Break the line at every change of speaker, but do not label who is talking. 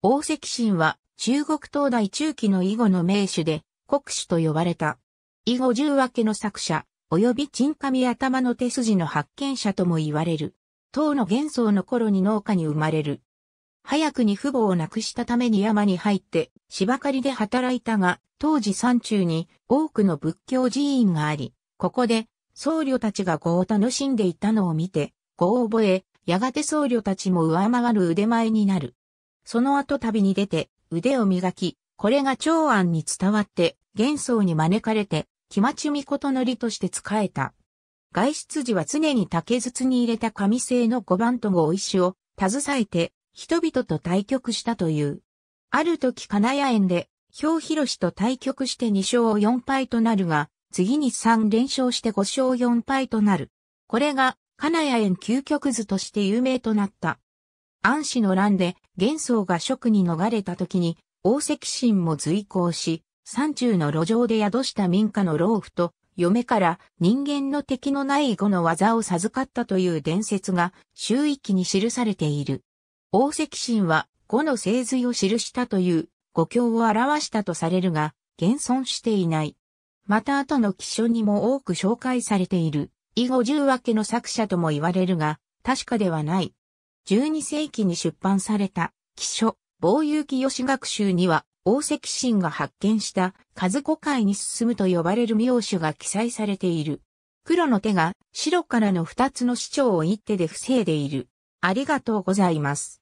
王石神は中国東大中期の囲碁の名手で国主と呼
ばれた。囲碁十分けの作者、及び沈神頭の手筋の発見者とも言われる。唐の元宗の頃に農家に生まれる。早くに父母を亡くしたために山に入って芝刈りで働いたが、当時山中に多くの仏教寺院があり、ここで僧侶たちが語を楽しんでいたのを見て、語を覚え、やがて僧侶たちも上回る腕前になる。その後旅に出て、腕を磨き、これが長安に伝わって、幻想に招かれて、木町みことのりとして仕えた。外出時は常に竹筒に入れた紙製の五番とご石を携えて人々と対局したという。ある時金谷園で、氷広氏と対局して2勝4敗となるが、次に3連勝して5勝4敗となる。これが金谷園究極図として有名となった。安氏の乱で幻宗が職に逃れた時に、王石神も随行し、山中の路上で宿した民家の老婦と、嫁から人間の敵のない語の技を授かったという伝説が周域に記されている。王石神は語の精髄を記したという語教を表したとされるが、現存していない。また後の記書にも多く紹介されている、以後十分けの作者とも言われるが、確かではない。12世紀に出版された、記書、防有記吉学習には、王石神が発見した、数古海に進むと呼ばれる名手が記載されている。黒の手が白からの二つの
市長を一手で防いでいる。ありがとうございます。